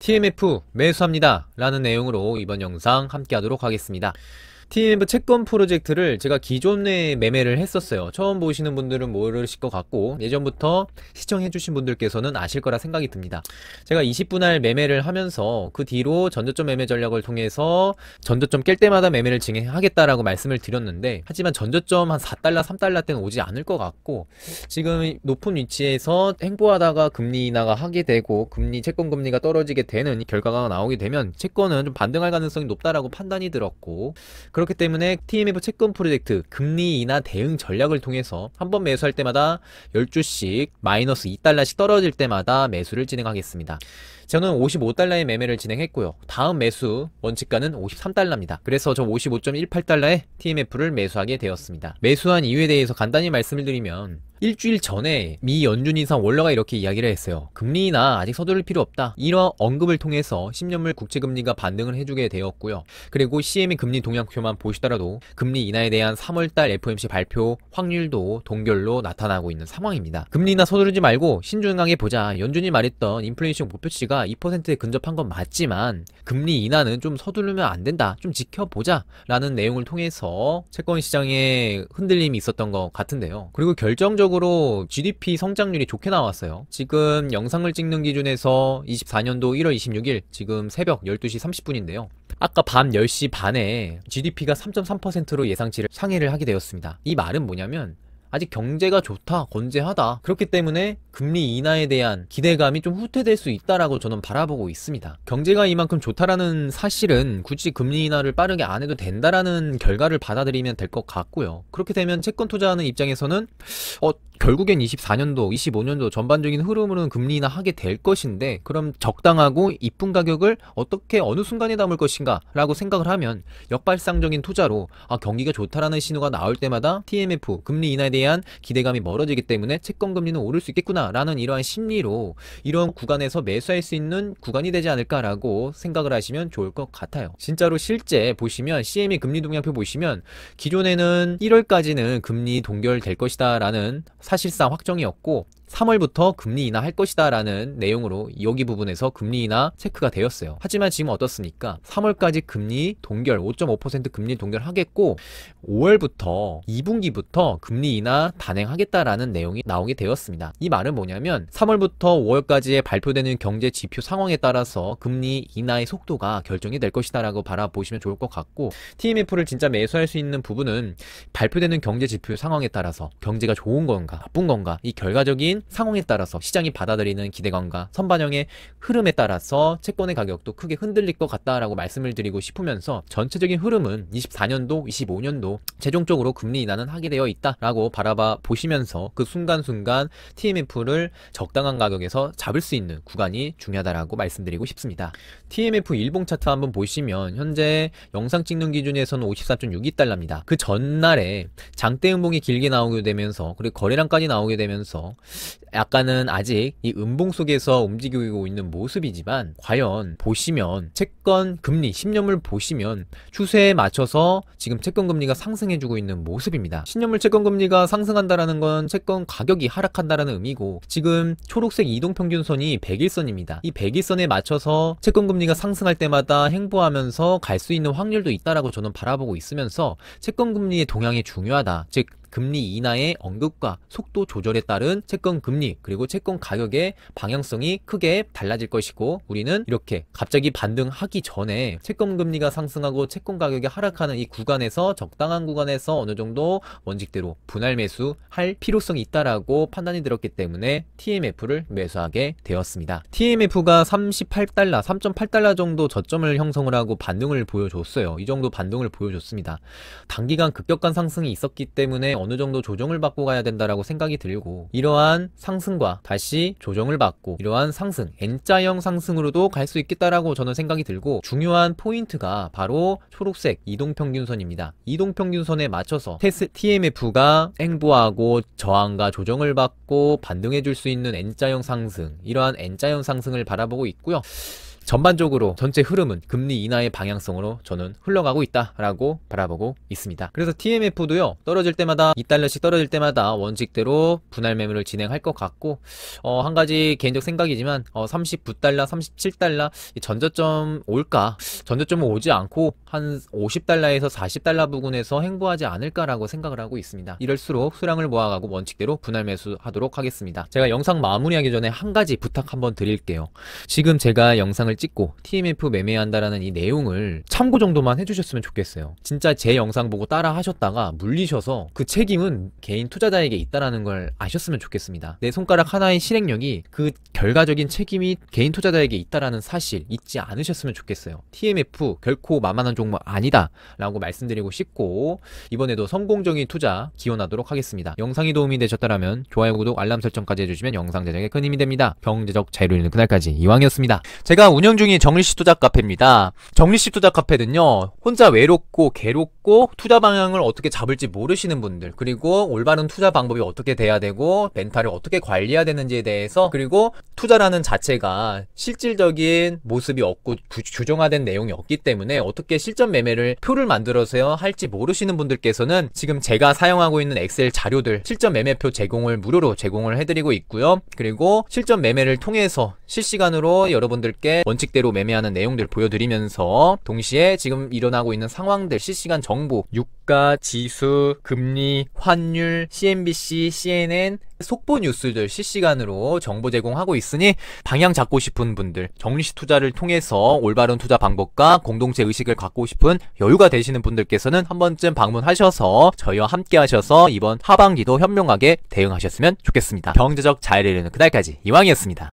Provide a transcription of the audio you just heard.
TMF 매수합니다 라는 내용으로 이번 영상 함께 하도록 하겠습니다. 티니브 채권 프로젝트를 제가 기존에 매매를 했었어요. 처음 보시는 분들은 모르실 것 같고 예전부터 시청해주신 분들께서는 아실 거라 생각이 듭니다. 제가 20분할 매매를 하면서 그 뒤로 전저점 매매 전략을 통해서 전저점 깰 때마다 매매를 진행하겠다라고 말씀을 드렸는데 하지만 전저점 한 4달러, 3달러 때는 오지 않을 것 같고 지금 높은 위치에서 행보하다가 금리 인하가 하게 되고 금리 채권 금리가 떨어지게 되는 결과가 나오게 되면 채권은 좀 반등할 가능성이 높다라고 판단이 들었고 그렇기 때문에 TMF 채권 프로젝트 금리 인하 대응 전략을 통해서 한 번 매수할 때마다 12주씩 마이너스 2달러씩 떨어질 때마다 매수를 진행하겠습니다. 저는 55달러에 매매를 진행했고요. 다음 매수 원칙가는 53달러입니다. 그래서 저 55.18달러에 TMF를 매수하게 되었습니다. 매수한 이유에 대해서 간단히 말씀을 드리면 일주일 전에 미 연준이상 원러가 이렇게 이야기를 했어요. 금리나 아직 서두를 필요 없다. 이런 언급을 통해서 10년물 국채금리가 반등을 해주게 되었고요. 그리고 c m e 금리 동향표만 보시더라도 금리 인하에 대한 3월달 FOMC 발표 확률도 동결로 나타나고 있는 상황입니다. 금리나 서두르지 말고 신중하게 보자. 연준이 말했던 인플레이션 목표치가 금리가 2%에 근접한 건 맞지만 금리 인하는 좀 서두르면 안 된다. 좀 지켜보자. 라는 내용을 통해서 채권 시장에 흔들림이 있었던 것 같은데요. 그리고 결정적으로 GDP 성장률이 좋게 나왔어요. 지금 영상을 찍는 기준에서 24년도 1월 26일 지금 새벽 12시 30분인데요. 아까 밤 10시 반에 GDP가 3.3%로 예상치를 상회를 하게 되었습니다. 이 말은 뭐냐면 아직 경제가 좋다, 건재하다. 그렇기 때문에 금리 인하에 대한 기대감이 좀 후퇴될 수 있다라고 저는 바라보고 있습니다. 경제가 이만큼 좋다라는 사실은 굳이 금리 인하를 빠르게 안 해도 된다라는 결과를 받아들이면 될 것 같고요. 그렇게 되면 채권 투자하는 입장에서는 어, 결국엔 24년도, 25년도 전반적인 흐름으로는 금리 인하 하게 될 것인데 그럼 적당하고 이쁜 가격을 어떻게 어느 순간에 담을 것인가 라고 생각을 하면 역발상적인 투자로 아, 경기가 좋다라는 신호가 나올 때마다 TMF 금리 인하에 대한 기대감이 멀어지기 때문에 채권 금리는 오를 수 있겠구나 라는 이러한 심리로 이런 구간에서 매수할 수 있는 구간이 되지 않을까라고 생각을 하시면 좋을 것 같아요. 진짜로 실제 보시면 CME 금리 동향표 보시면 기존에는 1월까지는 금리 동결될 것이다 라는 사실상 확정이었고 3월부터 금리 인하할 것이다 라는 내용으로 여기 부분에서 금리 인하 체크가 되었어요. 하지만 지금 어떻습니까? 3월까지 금리 동결 5.5% 금리 동결하겠고 5월부터 2분기부터 금리 인하 단행하겠다라는 내용이 나오게 되었습니다. 이 말은 뭐냐면 3월부터 5월까지에 발표되는 경제 지표 상황에 따라서 금리 인하의 속도가 결정이 될 것이다 라고 바라보시면 좋을 것 같고 TMF를 진짜 매수할 수 있는 부분은 발표되는 경제 지표 상황에 따라서 경제가 좋은 건가 나쁜 건가 이 결과적인 생긴 상황에 따라서 시장이 받아들이는 기대감과 선반영의 흐름에 따라서 채권의 가격도 크게 흔들릴 것 같다라고 말씀을 드리고 싶으면서 전체적인 흐름은 24년도, 25년도 최종적으로 금리 인하는 하게 되어 있다라고 바라봐 보시면서 그 순간순간 TMF를 적당한 가격에서 잡을 수 있는 구간이 중요하다라고 말씀드리고 싶습니다. TMF 일봉 차트 한번 보시면 현재 영상 찍는 기준에서는 54.62달러입니다. 그 전날에 장대 음봉이 길게 나오게 되면서 그리고 거래량까지 나오게 되면서 약간은 아직 이 음봉 속에서 움직이고 있는 모습이지만 과연 보시면 채권 금리 10년물 보시면 추세에 맞춰서 지금 채권 금리가 상승해주고 있는 모습입니다. 10년물 채권 금리가 상승한다라는 건 채권 가격이 하락한다라는 의미고 지금 초록색 이동평균선이 1 0 1선입니다이1 0 1선에 맞춰서 채권 금리가 상승할 때마다 행보하면서 갈 수 있는 확률도 있다라고 저는 바라보고 있으면서 채권 금리의 동향이 중요하다. 즉 금리 인하의 언급과 속도 조절에 따른 채권 금리 그리고 채권 가격의 방향성이 크게 달라질 것이고 우리는 이렇게 갑자기 반등하기 전에 채권 금리가 상승하고 채권 가격이 하락하는 이 구간에서 적당한 구간에서 어느 정도 원칙대로 분할 매수할 필요성이 있다라고 판단이 들었기 때문에 TMF를 매수하게 되었습니다. TMF가 38달러, 3.8달러 정도 저점을 형성을 하고 반등을 보여줬어요. 이 정도 반등을 보여줬습니다. 단기간 급격한 상승이 있었기 때문에 어느 정도 조정을 받고 가야 된다라고 생각이 들고 이러한 상승과 다시 조정을 받고 이러한 상승 N자형 상승으로도 갈 수 있겠다라고 저는 생각이 들고 중요한 포인트가 바로 초록색 이동평균선입니다. 이동평균선에 맞춰서 테스, TMF가 행보하고 저항과 조정을 받고 반등해줄 수 있는 N자형 상승 이러한 N자형 상승을 바라보고 있고요. 전반적으로 전체 흐름은 금리 인하의 방향성으로 저는 흘러가고 있다라고 바라보고 있습니다. 그래서 TMF도요. 떨어질 때마다 2달러씩 떨어질 때마다 원칙대로 분할 매물을 진행할 것 같고 어, 한 가지 개인적 생각이지만 어, 39달러, 37달러 전저점 올까? 전저점은 오지 않고 한 50달러에서 40달러 부근에서 행보하지 않을까라고 생각을 하고 있습니다. 이럴수록 수량을 모아가고 원칙대로 분할 매수하도록 하겠습니다. 제가 영상 마무리하기 전에 한 가지 부탁 한번 드릴게요. 지금 제가 영상을 찍고 TMF 매매한다라는 이 내용을 참고 정도만 해주셨으면 좋겠어요. 진짜 제 영상 보고 따라 하셨다가 물리셔서 그 책임은 개인 투자자에게 있다라는 걸 아셨으면 좋겠습니다. 내 손가락 하나의 실행력이 그 결과적인 책임이 개인 투자자에게 있다라는 사실 잊지 않으셨으면 좋겠어요. TMF 결코 만만한 종목 아니다 라고 말씀드리고 싶고 이번에도 성공적인 투자 기원하도록 하겠습니다. 영상이 도움이 되셨다면 좋아요, 구독, 알람 설정까지 해주시면 영상 제작에 큰 힘이 됩니다. 경제적 자유로있는 그날까지 이왕이었습니다. 제가 운영 운영 중인 정리식 투자 카페입니다. 정리식 투자 카페는요. 혼자 외롭고 괴롭고 투자 방향을 어떻게 잡을지 모르시는 분들 그리고 올바른 투자 방법이 어떻게 돼야 되고 멘탈을 어떻게 관리해야 되는지에 대해서 그리고 투자라는 자체가 실질적인 모습이 없고 구, 규정화된 내용이 없기 때문에 어떻게 실전 매매를 표를 만들어서 할지 모르시는 분들께서는 지금 제가 사용하고 있는 엑셀 자료들 실전 매매표 제공을 무료로 제공을 해드리고 있고요. 그리고 실전 매매를 통해서 실시간으로 여러분들께 원칙대로 매매하는 내용들 보여드리면서 동시에 지금 일어나고 있는 상황들 실시간 정보, 유가, 지수, 금리, 환율, CNBC, CNN, 속보 뉴스들 실시간으로 정보 제공하고 있으니 방향 잡고 싶은 분들, 정리시 투자를 통해서 올바른 투자 방법과 공동체 의식을 갖고 싶은 여유가 되시는 분들께서는 한 번쯤 방문하셔서 저희와 함께 하셔서 이번 하반기도 현명하게 대응하셨으면 좋겠습니다. 경제적 자유를 이루는 그날까지 이왕이었습니다.